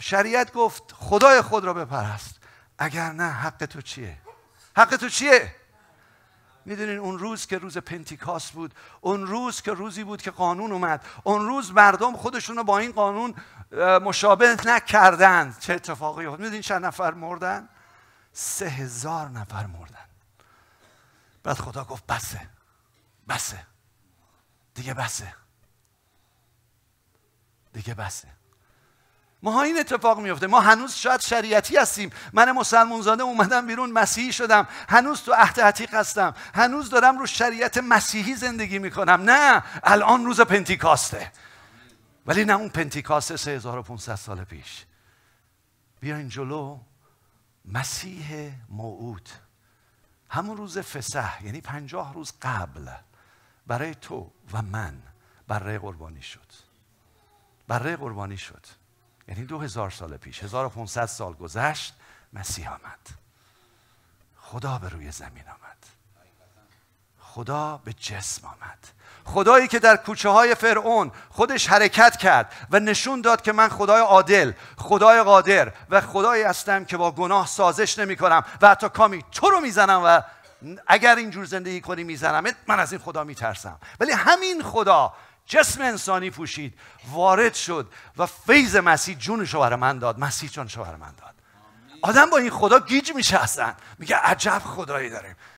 شریعت گفت خدای خود را بپرست اگر نه حق تو چیه حق تو چیه میدونین اون روز که روز پنتیکاس بود اون روز که روزی بود که قانون اومد اون روز مردم خودشون رو با این قانون مشابه نکردند چه اتفاقی بود میدونین چند نفر مردن سه هزار نفر مردن بعد خدا گفت بسه بسه دیگه بسه دیگه بسه ما این اتفاق میفته ما هنوز شاید شریعتی هستیم من مسلمان زاده اومدم بیرون مسیحی شدم هنوز تو عهد عتیق هستم هنوز دارم رو شریعت مسیحی زندگی میکنم نه الان روز پنتیکاسته ولی نه اون پنتیکاست 3500 سال پیش این جلو مسیح موعود همون روز فسح یعنی پنجاه روز قبل برای تو و من برای قربانی شد برای قربانی شد یعنی دو هزار سال پیش 1500 سال گذشت مسیح آمد خدا به روی زمین آمد خدا به جسم آمد خدایی که در کوچه های فرعون خودش حرکت کرد و نشون داد که من خدای عادل خدای قادر و خدایی هستم که با گناه سازش نمی کنم و حتی کامی تو رو میزنم و اگر اینجور زندگی کنی میزنم من از این خدا میترسم ولی همین خدا جسم انسانی پوشید وارد شد و فیض مسیح جونش برای من داد مسیح رو برای من داد آدم با این خدا گیج میشه اصلا میگه عجب خدایی داریم